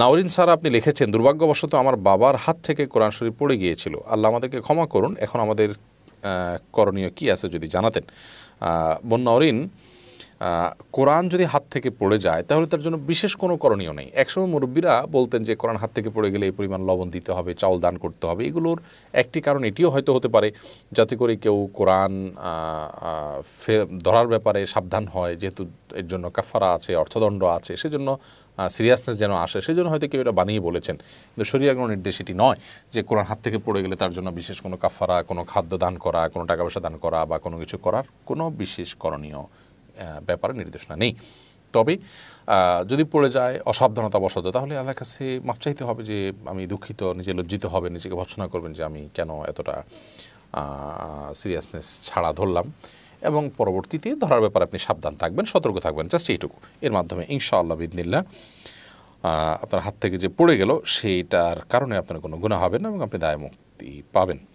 Naorin sir আপনি লিখেছেন দুর্ভাগ্যবশত আমার বাবার হাত থেকে কোরআন শরীফ পড়ে গিয়েছিল আল্লাহ আমাদেরকে ক্ষমা করুন এখন আমাদের করণীয় কি আছে যদি জানাতেন বোন নাওরিন কোরআন যদি হাত থেকে পড়ে যায় তাহলে তার জন্য বিশেষ কোনো করণীয় নেই একসময় মুরব্বীরা বলতেন যে কোরআন হাত থেকে পড়ে গেলে এই পরিমাণ লবণ দিতে হবে চাউল দান করতে হবে এগুলোর একটি কারণ এটিও হয়তো হতে পারে যাতে করে কেউ কোরআন ধরার ব্যাপারে সাবধান হয় যেহেতু এর জন্য কাফারা আছে অর্থদণ্ড আছে সেজন্য সিরিয়াসনেস যেন আসে সেজন্য হয়তো কেউ এটা বানিয়ে বলেছেন কিন্তু শরীর কোনো নির্দেশ এটি নয় যে কোরআন হাত থেকে পড়ে গেলে তার জন্য বিশেষ কোনো কাফারা কোনো খাদ্য দান করা কোনো টাকা পয়সা দান করা বা কোনো কিছু করার কোনো বিশেষ করণীয় ব্যাপারে নির্দেশনা নেই তবে যদি পড়ে যায় বসত তাহলে আল্লাহ কাছে মাপ চাইতে হবে যে আমি দুঃখিত নিজে লজ্জিত হবে নিজেকে ভর্সনা করবেন যে আমি কেন এতটা সিরিয়াসনেস ছাড়া ধরলাম এবং পরবর্তীতে ধরার ব্যাপারে আপনি সাবধান থাকবেন সতর্ক থাকবেন জাস্ট এইটুকু এর মাধ্যমে ইনশাআল্লাহ বিদিনিল্লা আপনার হাত থেকে যে পড়ে গেল সেইটার কারণে আপনার কোনো গুণা হবে না এবং আপনি দায় মুক্তি পাবেন